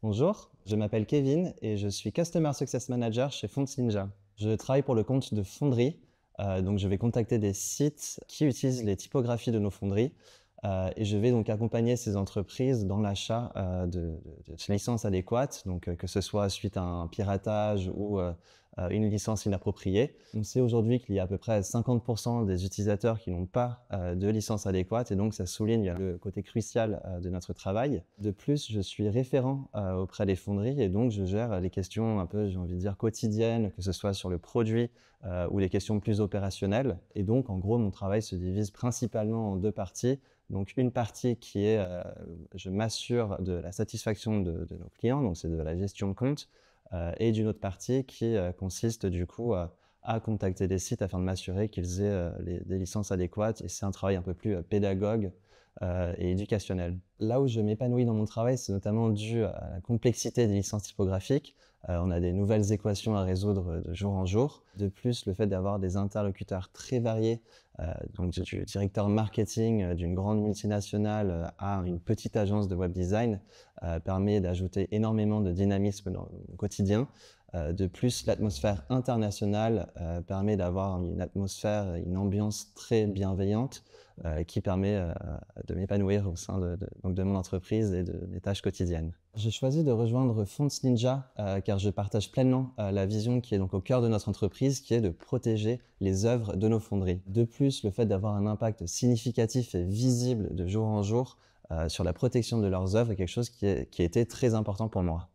Bonjour, je m'appelle Kevin et je suis Customer Success Manager chez Fonds Ninja. Je travaille pour le compte de Fonderie, euh, donc je vais contacter des sites qui utilisent les typographies de nos fonderies euh, et je vais donc accompagner ces entreprises dans l'achat euh, de, de, licences adéquates, donc que ce soit suite à un piratage ou euh, une licence inappropriée. On sait aujourd'hui qu'il y a à peu près 50% des utilisateurs qui n'ont pas euh, de licence adéquate et donc ça souligne le côté crucial euh, de notre travail. De plus, je suis référent auprès des fonderies et donc je gère les questions un peu, j'ai envie de dire, quotidiennes, que ce soit sur le produit ou les questions plus opérationnelles. Et donc, en gros, mon travail se divise principalement en deux parties. Donc une partie qui est, je m'assure de la satisfaction de, de nos clients, donc c'est de la gestion de compte, euh, et d'une autre partie qui euh, consiste du coup à, contacter des sites afin de m'assurer qu'ils aient euh, des licences adéquates. Et c'est un travail un peu plus pédagogue euh, et éducationnel. Là où je m'épanouis dans mon travail, c'est notamment dû à la complexité des licences typographiques. Euh, on a des nouvelles équations à résoudre euh, de jour en jour. De plus, le fait d'avoir des interlocuteurs très variés, donc du directeur marketing d'une grande multinationale à une petite agence de web design, permet d'ajouter énormément de dynamisme dans quotidien euh, de plus, l'atmosphère internationale euh, permet d'avoir une atmosphère, une ambiance très bienveillante euh, qui permet de m'épanouir au sein de, mon entreprise et de mes tâches quotidiennes. J'ai choisi de rejoindre Fonts Ninja car je partage pleinement la vision qui est donc au cœur de notre entreprise, qui est de protéger les œuvres de nos fonderies. De plus, le fait d'avoir un impact significatif et visible de jour en jour sur la protection de leurs œuvres est quelque chose qui, a qui était très important pour moi.